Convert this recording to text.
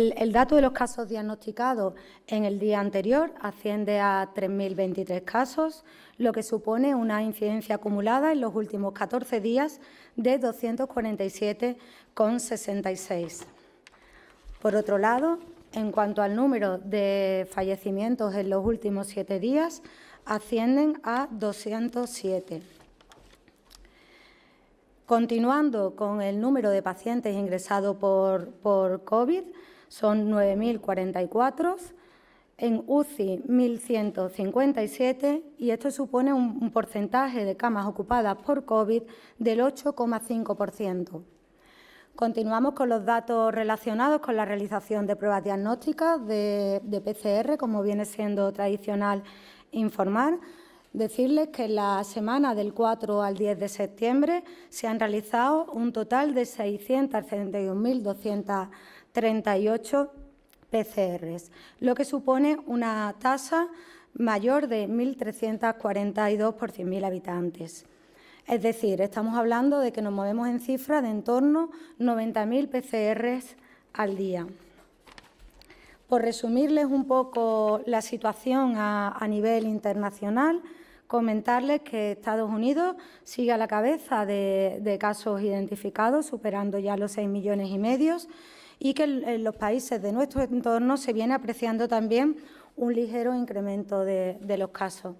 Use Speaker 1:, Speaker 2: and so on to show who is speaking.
Speaker 1: El, dato de los casos diagnosticados en el día anterior asciende a 3.023 casos, lo que supone una incidencia acumulada en los últimos 14 días de 247,66. Por otro lado, en cuanto al número de fallecimientos en los últimos siete días, ascienden a 207. Continuando con el número de pacientes ingresados por COVID, son 9.044, en UCI 1.157 y esto supone un, porcentaje de camas ocupadas por COVID del 8,5%. Continuamos con los datos relacionados con la realización de pruebas diagnósticas de, de PCR, como viene siendo tradicional informar. Decirles que en la semana del 4 al 10 de septiembre se han realizado un total de 671.238 PCRs, lo que supone una tasa mayor de 1.342 por 100.000 habitantes. Es decir, estamos hablando de que nos movemos en cifras de en torno a 90.000 PCRs al día. Por resumirles un poco la situación a nivel internacional, comentarles que Estados Unidos sigue a la cabeza de, casos identificados, superando ya los seis millones y medio, y que en los países de nuestro entorno se viene apreciando también un ligero incremento de los casos.